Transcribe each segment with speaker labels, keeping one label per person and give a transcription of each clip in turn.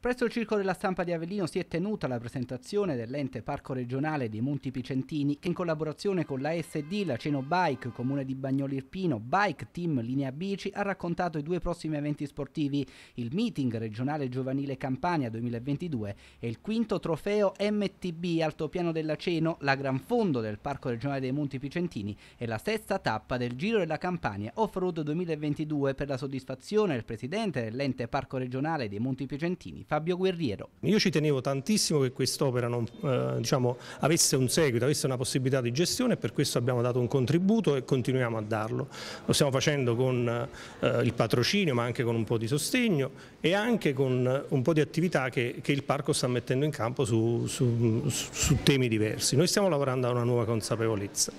Speaker 1: Presso il Circo della Stampa di Avellino si è tenuta la presentazione dell'ente Parco Regionale dei Monti Picentini che in collaborazione con la SD, la Ceno Bike, Comune di Bagnolirpino, Bike Team Linea Bici ha raccontato i due prossimi eventi sportivi, il Meeting Regionale Giovanile Campania 2022 e il quinto trofeo MTB Altopiano della Ceno, la Gran Fondo del Parco Regionale dei Monti Picentini e la sesta tappa del Giro della Campania Off-Road 2022 per la soddisfazione del presidente dell'ente Parco Regionale dei Monti Picentini Fabio Guerriero.
Speaker 2: Io ci tenevo tantissimo che quest'opera eh, diciamo, avesse un seguito, avesse una possibilità di gestione e per questo abbiamo dato un contributo e continuiamo a darlo. Lo stiamo facendo con eh, il patrocinio ma anche con un po' di sostegno e anche con eh, un po' di attività che, che il parco sta mettendo in campo su, su, su temi diversi. Noi stiamo lavorando a una nuova consapevolezza.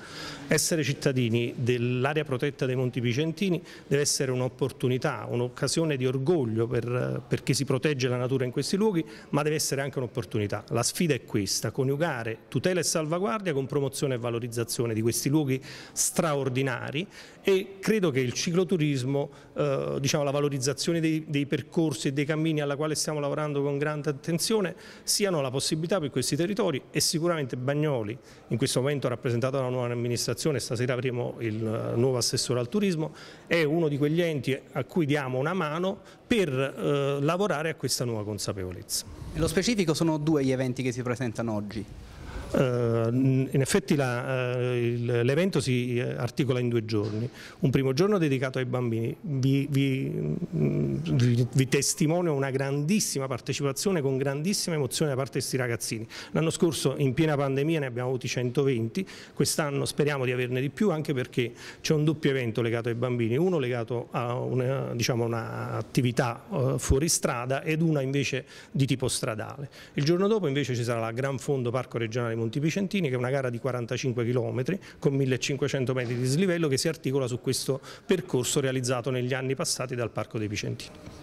Speaker 2: Essere cittadini dell'area protetta dei Monti Picentini deve essere un'opportunità, un'occasione di orgoglio per, eh, per chi si protegge la natura cultura in questi luoghi, ma deve essere anche un'opportunità. La sfida è questa, coniugare tutela e salvaguardia con promozione e valorizzazione di questi luoghi straordinari e credo che il cicloturismo, eh, diciamo, la valorizzazione dei, dei percorsi e dei cammini alla quale stiamo lavorando con grande attenzione, siano la possibilità per questi territori e sicuramente Bagnoli, in questo momento rappresentato dalla nuova amministrazione, stasera avremo il eh, nuovo assessore al turismo, è uno di quegli enti a cui diamo una mano per eh, lavorare a questa nuova comunità consapevolezza. Nello specifico sono due gli eventi che si presentano oggi? Eh, in effetti eh, l'evento si eh, articola in due giorni, un primo giorno dedicato ai bambini, vi, vi, mm, vi testimonio una grandissima partecipazione con grandissima emozione da parte di questi ragazzini, l'anno scorso in piena pandemia ne abbiamo avuti 120, quest'anno speriamo di averne di più anche perché c'è un doppio evento legato ai bambini, uno legato a un'attività diciamo, una uh, fuori strada ed una invece di tipo stradale, il giorno dopo invece ci sarà la Gran Fondo Parco Regionale Monti-Picentini che è una gara di 45 km con 1500 metri di slivello che si articola su questo percorso realizzato negli anni passati dal Parco dei Picentini.